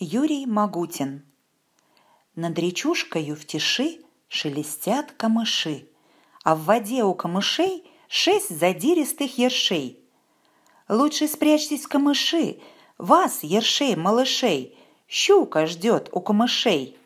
Юрий Магутин Над речушкою в тиши шелестят камыши, А в воде у камышей шесть задиристых ершей. Лучше спрячьтесь в камыши, вас, ершей-малышей, Щука ждет у камышей.